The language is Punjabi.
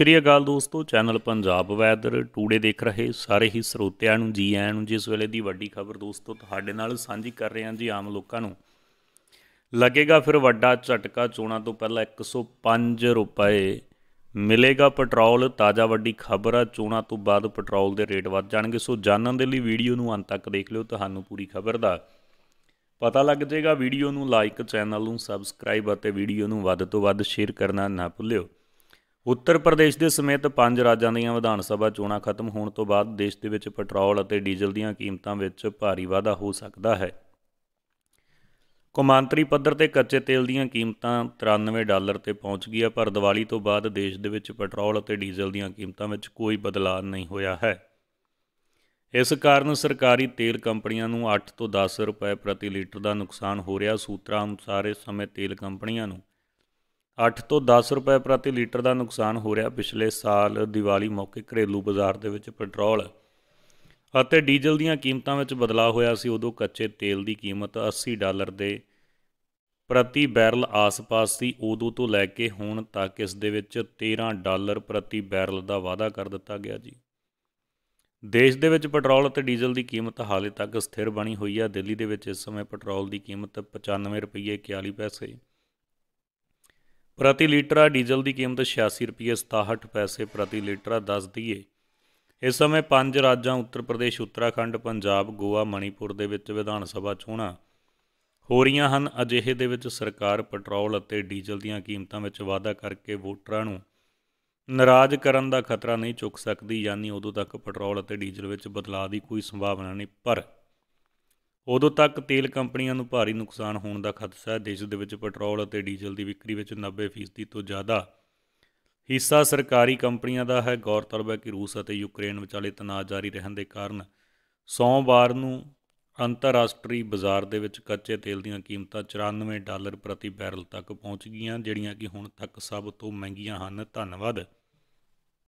ਸ੍ਰੀ ਅਕਾਲ ਦੋਸਤੋ ਚੈਨਲ ਪੰਜਾਬ ਵੈਦਰ ਟੂਡੇ ਦੇਖ ਰਹੇ ਸਾਰੇ ਹੀ ਸਰੋਤਿਆਂ ਨੂੰ ਜੀ ਆਇਆਂ ਨੂੰ ਜਿਸ ਵੇਲੇ ਦੀ ਵੱਡੀ ਖਬਰ ਦੋਸਤੋ ਤੁਹਾਡੇ ਨਾਲ ਸਾਂਝੀ ਕਰ ਰਹੇ ਹਾਂ ਜੀ ਆਮ ਲੋਕਾਂ ਨੂੰ ਲੱਗੇਗਾ ਫਿਰ ਵੱਡਾ ਝਟਕਾ ਚੋਣਾਂ ਤੋਂ ਪਹਿਲਾਂ 105 ਰੁਪਏ ਮਿਲੇਗਾ ਪੈਟਰੋਲ ਤਾਜ਼ਾ ਵੱਡੀ ਖਬਰ ਆ ਚੋਣਾਂ ਤੋਂ ਬਾਅਦ ਪੈਟਰੋਲ ਦੇ ਰੇਟ ਵੱਧ ਜਾਣਗੇ ਸੋ ਜਾਣਨ ਦੇ ਲਈ ਵੀਡੀਓ ਨੂੰ ਅੰਤ ਤੱਕ ਦੇਖ ਲਿਓ ਤੁਹਾਨੂੰ ਪੂਰੀ ਖਬਰ ਦਾ ਪਤਾ ਲੱਗ ਜਾਏਗਾ ਵੀਡੀਓ ਨੂੰ ਲਾਈਕ ਚੈਨਲ ਨੂੰ ਸਬਸਕ੍ਰਾਈਬ ਅਤੇ ਵੀਡੀਓ ਨੂੰ ਵੱਧ ਤੋਂ ਵੱਧ ਸ਼ੇਅਰ ਕਰਨਾ ਨਾ ਭੁੱਲਿਓ ਉੱਤਰ ਪ੍ਰਦੇਸ਼ ਦੇ ਸਮੇਤ ਪੰਜ ਰਾਜਾਂ ਦੀਆਂ ਵਿਧਾਨ ਸਭਾ ਚੋਣਾਂ ਖਤਮ ਹੋਣ ਤੋਂ ਬਾਅਦ ਦੇਸ਼ ਦੇ ਵਿੱਚ ਪੈਟਰੋਲ ਅਤੇ ਡੀਜ਼ਲ ਦੀਆਂ ਕੀਮਤਾਂ ਵਿੱਚ ਭਾਰੀ ਵਾਧਾ ਹੋ ਸਕਦਾ ਹੈ ਕੁਮਾਂਤਰੀ ਪੱਧਰ ਤੇ ਕੱਚੇ ਤੇਲ ਦੀਆਂ ਕੀਮਤਾਂ 93 ਡਾਲਰ ਤੇ ਪਹੁੰਚ ਗਈਆਂ ਪਰ ਦੀਵਾਲੀ ਤੋਂ ਬਾਅਦ ਦੇਸ਼ ਦੇ ਵਿੱਚ ਪੈਟਰੋਲ ਅਤੇ ਡੀਜ਼ਲ ਦੀਆਂ ਕੀਮਤਾਂ ਵਿੱਚ ਕੋਈ ਬਦਲਾਅ ਨਹੀਂ ਹੋਇਆ ਹੈ ਇਸ ਕਾਰਨ ਸਰਕਾਰੀ ਤੇਲ ਕੰਪਨੀਆਂ ਨੂੰ 8 ਤੋਂ 10 ਰੁਪਏ ਪ੍ਰਤੀ ਲੀਟਰ ਦਾ ਨੁਕਸਾਨ ਹੋ ਰਿਹਾ ਸੂਤਰਾਂ ਅਨੁਸਾਰ ਇਸ ਸਮੇਂ ਤੇਲ ਕੰਪਨੀਆਂ ਨੂੰ 8 ਤੋਂ 10 ਰੁਪਏ ਪ੍ਰਤੀ ਲੀਟਰ ਦਾ ਨੁਕਸਾਨ ਹੋ ਰਿਹਾ ਪਿਛਲੇ ਸਾਲ ਦੀਵਾਲੀ ਮੌਕੇ ਘਰੇਲੂ ਬਾਜ਼ਾਰ ਦੇ ਵਿੱਚ ਪੈਟਰੋਲ ਅਤੇ ਡੀਜ਼ਲ ਦੀਆਂ ਕੀਮਤਾਂ ਵਿੱਚ ਬਦਲਾਅ ਹੋਇਆ ਸੀ ਉਦੋਂ ਕੱਚੇ ਤੇਲ ਦੀ ਕੀਮਤ 80 ਡਾਲਰ ਦੇ ਪ੍ਰਤੀ ਬੈਰਲ ਆਸ-ਪਾਸ ਸੀ ਉਦੋਂ ਤੋਂ ਲੈ ਕੇ ਹੁਣ ਤੱਕ ਇਸ ਦੇ ਵਿੱਚ 13 ਡਾਲਰ ਪ੍ਰਤੀ ਬੈਰਲ ਦਾ ਵਾਅਦਾ ਕਰ ਦਿੱਤਾ ਗਿਆ ਜੀ ਦੇਸ਼ ਦੇ ਵਿੱਚ ਪੈਟਰੋਲ ਅਤੇ ਡੀਜ਼ਲ ਦੀ ਕੀਮਤ ਹਾਲੇ ਤੱਕ ਸਥਿਰ ਬਣੀ ਹੋਈ ਹੈ ਦਿੱਲੀ ਦੇ ਵਿੱਚ ਇਸ ਸਮੇਂ ਪੈਟਰੋਲ ਦੀ ਕੀਮਤ 95 ਰੁਪਏ 41 ਪੈਸੇ ਪ੍ਰਤੀ ਲੀਟਰ ਡੀਜ਼ਲ ਦੀ ਕੀਮਤ 86 ਰੁਪਏ 67 ਪੈਸੇ ਪ੍ਰਤੀ ਲੀਟਰ ਦੱਸ ਦਈਏ ਇਸ ਸਮੇਂ ਪੰਜ ਰਾਜਾਂ ਉੱਤਰ ਪ੍ਰਦੇਸ਼ ਉੱਤਰਾਖੰਡ ਪੰਜਾਬ ਗੋਆ ਮਣੀਪੁਰ ਦੇ ਵਿੱਚ ਵਿਧਾਨ ਸਭਾ ਚੋਣਾਂ ਹੋ ਰਹੀਆਂ ਹਨ ਅਜਿਹੇ ਦੇ ਵਿੱਚ ਸਰਕਾਰ ਪੈਟਰੋਲ ਅਤੇ ਡੀਜ਼ਲ ਦੀਆਂ ਕੀਮਤਾਂ ਵਿੱਚ ਵਾਧਾ ਕਰਕੇ ਵੋਟਰਾਂ ਨੂੰ ਨਾਰਾਜ਼ ਕਰਨ ਦਾ ਖਤਰਾ ਨਹੀਂ ਚੁੱਕ ਸਕਦੀ ਯਾਨੀ ਉਦੋਂ ਤੱਕ ਪੈਟਰੋਲ ਅਤੇ ਡੀਜ਼ਲ ਵਿੱਚ ਬਦਲਾਅ ਦੀ ਕੋਈ ਸੰਭਾਵਨਾ ਨਹੀਂ ਪਰ ਉਦੋਂ ਤੱਕ ਤੇਲ ਕੰਪਨੀਆਂ ਨੂੰ ਭਾਰੀ ਨੁਕਸਾਨ ਹੋਣ ਦਾ ਖਤਰਾ ਹੈ ਦੇਸ਼ ਦੇ ਵਿੱਚ ਪੈਟਰੋਲ ਅਤੇ ਡੀਜ਼ਲ ਦੀ ਵਿਕਰੀ ਵਿੱਚ 90% ਤੋਂ ਜ਼ਿਆਦਾ ਹਿੱਸਾ ਸਰਕਾਰੀ ਕੰਪਨੀਆਂ ਦਾ ਹੈ ਗੌਰਤਲਬ ਹੈ ਕਿ ਰੂਸ ਅਤੇ ਯੂਕਰੇਨ ਵਿਚਾਲੇ ਤਣਾਅ ਜਾਰੀ ਰਹਿਣ ਦੇ ਕਾਰਨ ਸੋਮਵਾਰ ਨੂੰ ਅੰਤਰਰਾਸ਼ਟਰੀ ਬਾਜ਼ਾਰ ਦੇ ਵਿੱਚ ਕੱਚੇ ਤੇਲ ਦੀਆਂ ਕੀਮਤਾਂ 94 ਡਾਲਰ ਪ੍ਰਤੀ ਬੈਰਲ ਤੱਕ ਪਹੁੰਚ ਗਈਆਂ ਜਿਹੜੀਆਂ ਕਿ ਹੁਣ ਤੱਕ ਸਭ ਤੋਂ ਮਹਿੰਗੀਆਂ ਹਨ ਧੰਨਵਾਦ